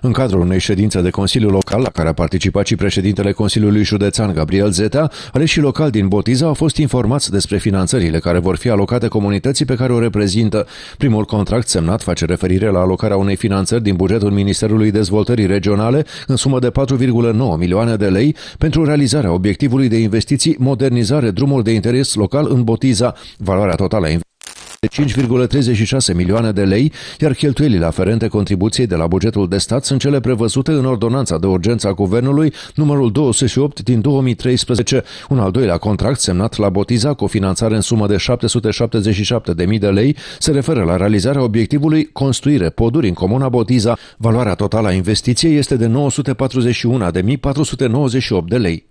În cadrul unei ședințe de Consiliu Local, la care a participat și președintele Consiliului Județean Gabriel Zeta, aleșii locali din Botiza au fost informați despre finanțările care vor fi alocate comunității pe care o reprezintă. Primul contract semnat face referire la alocarea unei finanțări din bugetul Ministerului Dezvoltării Regionale în sumă de 4,9 milioane de lei pentru realizarea obiectivului de investiții modernizare drumul de interes local în Botiza. Valoarea totală a de 5,36 milioane de lei, iar cheltuielile aferente contribuției de la bugetul de stat sunt cele prevăzute în ordonanța de urgență a Guvernului numărul 28 din 2013, un al doilea contract semnat la Botiza cu o finanțare în sumă de 777.000 de lei se referă la realizarea obiectivului construire poduri în comuna Botiza. Valoarea totală a investiției este de 941.498 de lei.